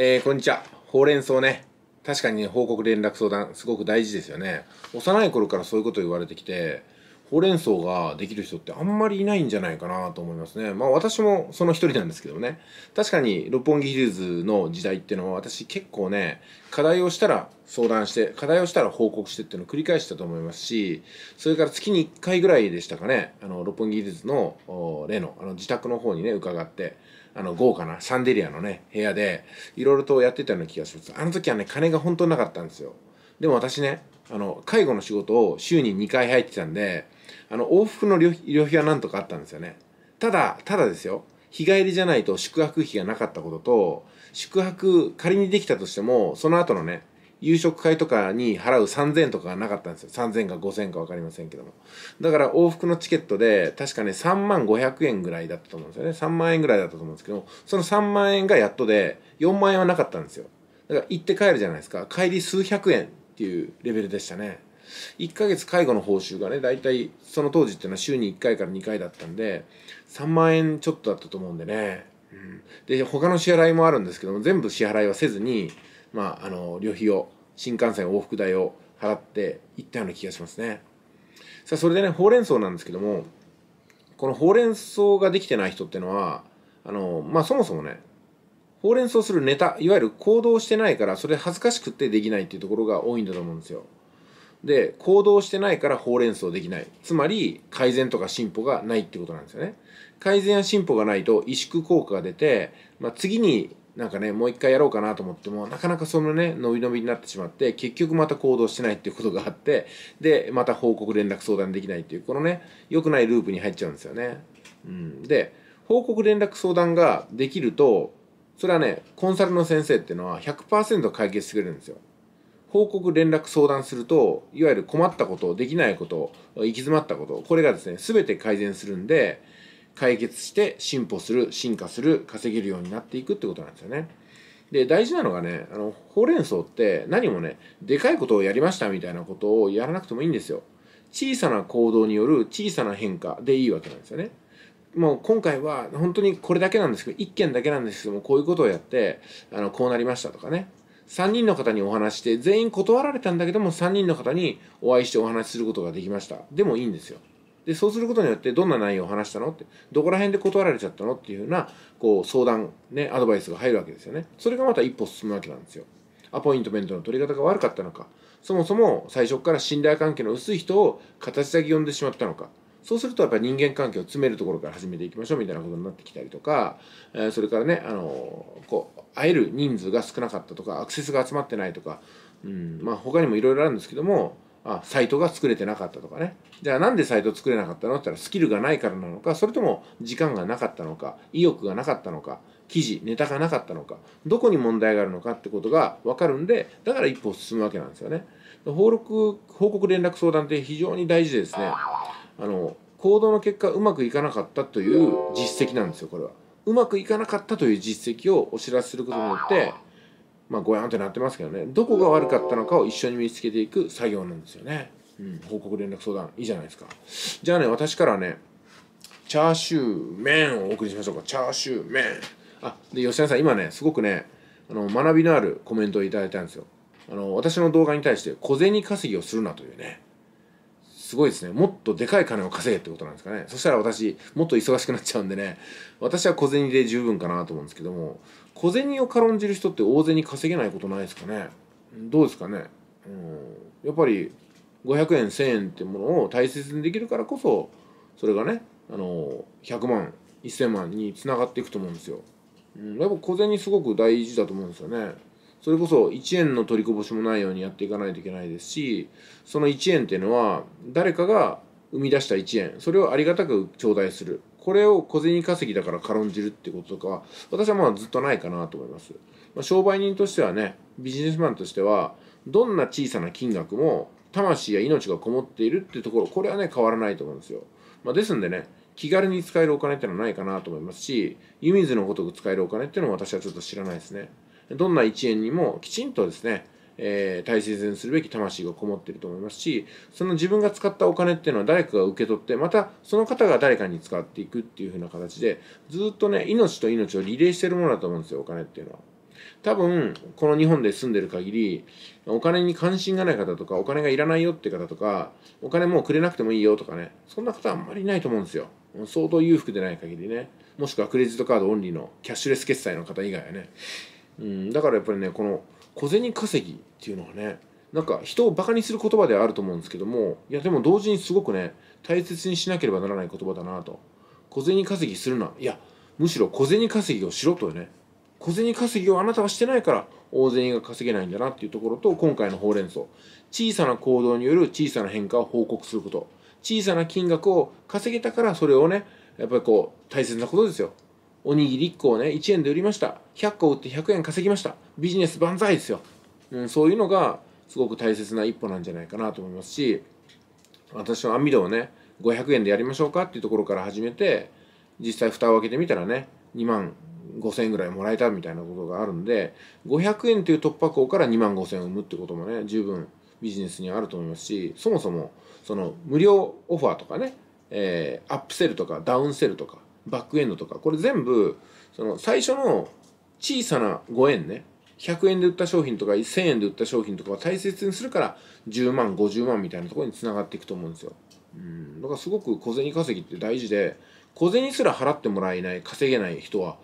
えー、こんにちは。ほうれん草ね。確かに、ね、報告連絡相談、すごく大事ですよね。幼い頃からそういうこと言われてきて、ほうれん草ができる人ってあんまりいないんじゃないかなと思いますね。まあ私もその一人なんですけどね。確かに六本木ヒルズの時代っていうのは私結構ね、課題をしたら相談して、課題をしたら報告してっていうのを繰り返したと思いますし、それから月に1回ぐらいでしたかね、あの、六本木ヒルズの例のあの自宅の方にね、伺って、あの、豪華なサンデリアのね、部屋で、いろいろとやってたような気がします。あの時はね、金が本当になかったんですよ。でも私ね、あの、介護の仕事を週に2回入ってたんで、あの往復の旅費はなんとかあったんですよねただただですよ日帰りじゃないと宿泊費がなかったことと宿泊仮にできたとしてもその後のね夕食会とかに払う3000とかがなかったんですよ3000か5000か分かりませんけどもだから往復のチケットで確かね3万500円ぐらいだったと思うんですよね3万円ぐらいだったと思うんですけどその3万円がやっとで4万円はなかったんですよだから行って帰るじゃないですか帰り数百円っていうレベルでしたね1ヶ月介護の報酬がね大体その当時っていうのは週に1回から2回だったんで3万円ちょっとだったと思うんでね、うん、で他の支払いもあるんですけども全部支払いはせずにまああの旅費を新幹線往復代を払って行ったような気がしますねさあそれでねほうれん草なんですけどもこのほうれん草ができてない人ってのはあのまあそもそもねほうれん草するネタいわゆる行動してないからそれ恥ずかしくってできないっていうところが多いんだと思うんですよで行動してないからほうれん草できないつまり改善とか進歩がないってことなんですよね改善や進歩がないと萎縮効果が出て、まあ、次になんかねもう一回やろうかなと思ってもなかなかそのね伸び伸びになってしまって結局また行動してないっていうことがあってでまた報告連絡相談できないっていうこのね良くないループに入っちゃうんですよね、うん、で報告連絡相談ができるとそれはねコンサルの先生っていうのは100%解決してくれるんですよ報告連絡相談するといわゆる困ったことできないこと行き詰まったことこれがですね全て改善するんで解決して進歩する進化する稼げるようになっていくってことなんですよね。で大事なのがねあのほうれん草って何もねでかいことをやりましたみたいなことをやらなくてもいいんですよ。小さな行動による小さな変化でいいわけなんですよね。もう今回は本当にこれだけなんですけど1件だけなんですけどもこういうことをやってあのこうなりましたとかね3人の方にお話して全員断られたんだけども3人の方にお会いしてお話しすることができましたでもいいんですよでそうすることによってどんな内容を話したのってどこら辺で断られちゃったのっていうようなこう相談ねアドバイスが入るわけですよねそれがまた一歩進むわけなんですよアポイントメントの取り方が悪かったのかそもそも最初から信頼関係の薄い人を形だけ呼んでしまったのかそうするとやっぱり人間関係を詰めるところから始めていきましょうみたいなことになってきたりとか、えそれからねあのこう会える人数が少なかったとかアクセスが集まってないとか、うんまあ、他にもいろいろあるんですけどもあサイトが作れてなかったとかねじゃあなんでサイト作れなかったのって言ったらスキルがないからなのかそれとも時間がなかったのか意欲がなかったのか記事ネタがなかったのかどこに問題があるのかってことが分かるんでだから一歩進むわけなんですよね。報録報告連絡相談って非常に大事でですねあの行動の結果うまくいかなかったという実績なんですよこれは。うまくいかなかったという実績をお知らせすることによってまあごやんってなってますけどねどこが悪かったのかを一緒に見つけていく作業なんですよね。うん、報告連絡相談いいじゃないですか。じゃあね私からねチャーシュー麺をお送りしましょうかチャーシュー麺あで吉田さん今ねすごくねあの学びのあるコメントをいただいたんですよあの私の動画に対して小銭稼ぎをするなというねすごいですねもっとでかい金を稼げってことなんですかねそしたら私もっと忙しくなっちゃうんでね私は小銭で十分かなと思うんですけども小銭を軽んじる人って大銭稼げないことないですかねどうですかねうんやっぱり500円1000円ってものを大切にできるからこそそれがねあの100万1000万につながっていくと思うんですよ、うん、やっぱ小銭すごく大事だと思うんですよねそれこそ1円の取りこぼしもないようにやっていかないといけないですしその1円っていうのは誰かが生み出した1円それをありがたく頂戴するこれを小銭稼ぎだから軽んじるってこととかは私はまあずっとないかなと思います、まあ、商売人としてはねビジネスマンとしてはどんな小さな金額も魂や命がこもっているってところこれはね変わらないと思うんですよ、まあ、ですんでね気軽に使えるお金ってのはないかなと思いますし湯水のごとく使えるお金っていうのも私はちょっと知らないですねどんな1円にもきちんとですね、えー、大切にするべき魂がこもっていると思いますしその自分が使ったお金っていうのは誰かが受け取ってまたその方が誰かに使っていくっていう風な形でずっとね命と命をリレーしてるものだと思うんですよお金っていうのは。多分この日本で住んでる限りお金に関心がない方とかお金がいらないよって方とかお金もうくれなくてもいいよとかねそんな方あんまりいないと思うんですよ相当裕福でない限りねもしくはクレジットカードオンリーのキャッシュレス決済の方以外はねうん、だからやっぱりねこの小銭稼ぎっていうのはねなんか人をバカにする言葉ではあると思うんですけどもいやでも同時にすごくね大切にしなければならない言葉だなと小銭稼ぎするないやむしろ小銭稼ぎをしろとね小銭稼ぎをあなたはしてないから大銭が稼げないんだなっていうところと今回のほうれん草小さな行動による小さな変化を報告すること小さな金額を稼げたからそれをねやっぱりこう大切なことですよおにぎり1個をね1円で売りました100個売って100円稼ぎましたビジネス万歳ですよ、うん、そういうのがすごく大切な一歩なんじゃないかなと思いますし私の網戸をね500円でやりましょうかっていうところから始めて実際蓋を開けてみたらね2万5,000円ぐらいもらえたみたいなことがあるんで500円という突破口から2万5,000円を生むってこともね十分ビジネスにはあると思いますしそもそもその無料オファーとかね、えー、アップセルとかダウンセルとかバックエンドとかこれ全部その最初の小さな5円ね100円で売った商品とか1000円で売った商品とかは大切にするから10万50万みたいなところにつながっていくと思うんですよ。うんだからすごく小銭稼ぎって大事で小銭すら払ってもらえない稼げない人は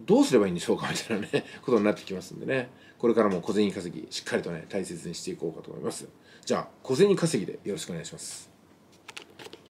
どうすればいいんでしょうかみたいなね ことになってきますんでねこれからも小銭稼ぎしっかりとね大切にしていこうかと思います。じゃあ小銭稼ぎでよろしくお願いします。